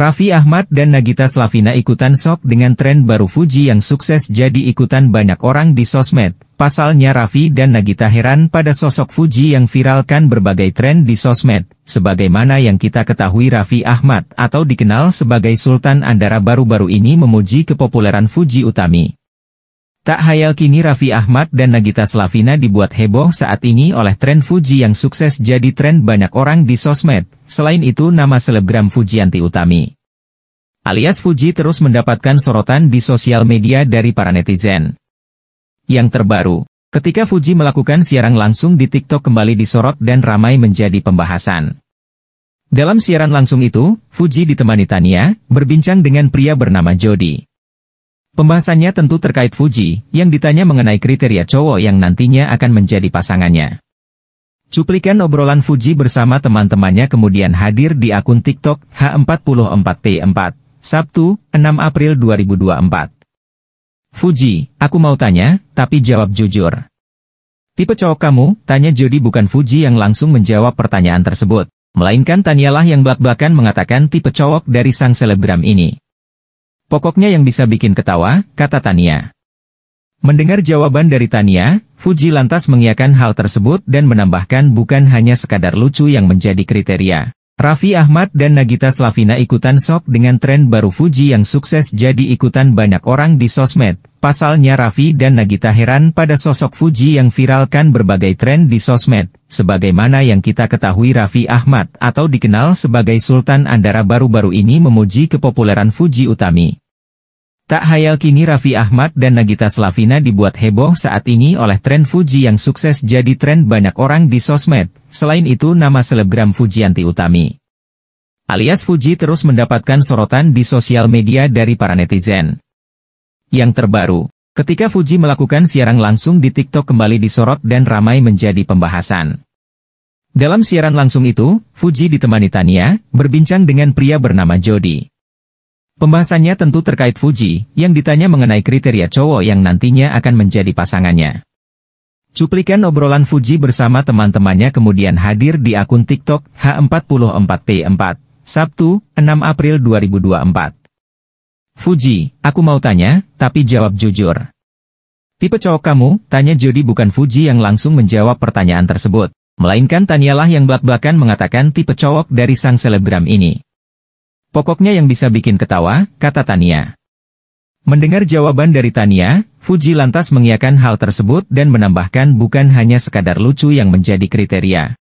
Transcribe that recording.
Raffi Ahmad dan Nagita Slavina ikutan sok dengan tren baru Fuji yang sukses jadi ikutan banyak orang di sosmed. Pasalnya Raffi dan Nagita heran pada sosok Fuji yang viralkan berbagai tren di sosmed. Sebagaimana yang kita ketahui Raffi Ahmad atau dikenal sebagai Sultan Andara baru-baru ini memuji kepopuleran Fuji Utami. Tak hayal kini Raffi Ahmad dan Nagita Slavina dibuat heboh saat ini oleh tren Fuji yang sukses jadi tren banyak orang di sosmed, selain itu nama selebgram Fujianti Utami. Alias Fuji terus mendapatkan sorotan di sosial media dari para netizen. Yang terbaru, ketika Fuji melakukan siaran langsung di TikTok kembali disorot dan ramai menjadi pembahasan. Dalam siaran langsung itu, Fuji ditemani Tania, berbincang dengan pria bernama Jody. Pembahasannya tentu terkait Fuji, yang ditanya mengenai kriteria cowok yang nantinya akan menjadi pasangannya. Cuplikan obrolan Fuji bersama teman-temannya kemudian hadir di akun TikTok H44P4, Sabtu, 6 April 2024. Fuji, aku mau tanya, tapi jawab jujur. Tipe cowok kamu, tanya Jody bukan Fuji yang langsung menjawab pertanyaan tersebut. Melainkan Tanyalah yang belak-belakan mengatakan tipe cowok dari sang selebgram ini. Pokoknya yang bisa bikin ketawa, kata Tania. Mendengar jawaban dari Tania, Fuji lantas mengiakan hal tersebut dan menambahkan bukan hanya sekadar lucu yang menjadi kriteria. Raffi Ahmad dan Nagita Slavina ikutan sok dengan tren baru Fuji yang sukses jadi ikutan banyak orang di sosmed. Pasalnya Raffi dan Nagita heran pada sosok Fuji yang viralkan berbagai tren di sosmed. Sebagaimana yang kita ketahui Raffi Ahmad atau dikenal sebagai Sultan Andara baru-baru ini memuji kepopuleran Fuji Utami. Tak hayal kini Raffi Ahmad dan Nagita Slavina dibuat heboh saat ini oleh tren Fuji yang sukses jadi tren banyak orang di sosmed, selain itu nama selebgram Fujianti Utami. Alias Fuji terus mendapatkan sorotan di sosial media dari para netizen. Yang terbaru, ketika Fuji melakukan siaran langsung di TikTok kembali disorot dan ramai menjadi pembahasan. Dalam siaran langsung itu, Fuji ditemani Tania, berbincang dengan pria bernama Jody. Pembahasannya tentu terkait Fuji, yang ditanya mengenai kriteria cowok yang nantinya akan menjadi pasangannya. Cuplikan obrolan Fuji bersama teman-temannya kemudian hadir di akun TikTok H44P4, Sabtu, 6 April 2024. Fuji, aku mau tanya, tapi jawab jujur. Tipe cowok kamu, tanya Jody bukan Fuji yang langsung menjawab pertanyaan tersebut, melainkan Tanyalah yang belak-belakan mengatakan tipe cowok dari sang selebgram ini. Pokoknya yang bisa bikin ketawa, kata Tania. Mendengar jawaban dari Tania, Fuji lantas mengiakan hal tersebut dan menambahkan bukan hanya sekadar lucu yang menjadi kriteria.